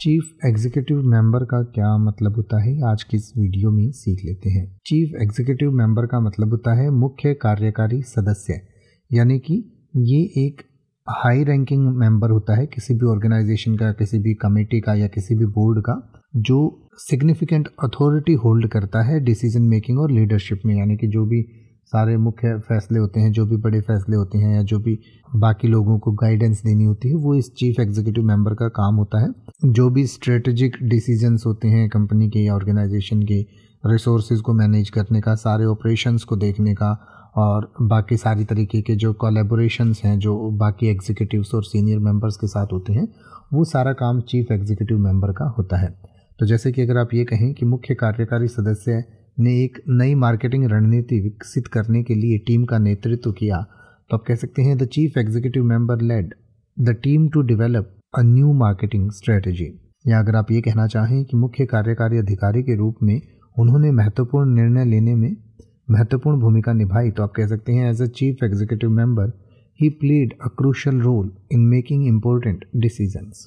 chief executive member का क्या मतलब होता है आज की इस वीडियो में सीख लेते हैं चीफ एग्जीक्यूटिव मेंबर का मतलब होता है मुख्य कार्यकारी सदस्य यानी कि ये एक हाई रैंकिंग मेंबर होता है किसी भी ऑर्गेनाइजेशन का किसी भी कमेटी का या किसी भी बोर्ड का जो सिग्निफिकेंट अथॉरिटी होल्ड करता है डिसीजन मेकिंग और लीडरशिप में यानी कि जो भी सारे मुख्य फैसले होते हैं जो भी बड़े फैसले होते हैं या जो भी बाकी लोगों को गाइडेंस देनी होती है वो इस चीफ एग्जीक्यूटिव मेंबर का काम होता है जो भी स्ट्रेटजिक डिसीजंस होते हैं कंपनी के या ऑर्गेनाइजेशन के रिसोर्स को मैनेज करने का सारे ऑपरेशंस को देखने का और बाकी सारी तरीके के जो कोलेबोरेशंस हैं जो बाकी एग्जीक्यूटिवस और सीनियर मेंबर्स के साथ होते हैं वो सारा काम चीफ एग्जीक्यूटिव मेंबर का होता है तो जैसे कि अगर आप ये कहें कि मुख्य कार्यकारी सदस्य ने एक नई मार्केटिंग रणनीति विकसित करने के लिए टीम का नेतृत्व किया तो आप कह सकते हैं the chief executive member led the team to develop a new marketing strategy या अगर आप ये कहना चाहें कि मुख्य कार्यकारी अधिकारी के रूप में उन्होंने महत्वपूर्ण निर्णय लेने में महत्वपूर्ण भूमिका निभाई तो आप कह सकते हैं as a chief executive member he played a crucial role in making important decisions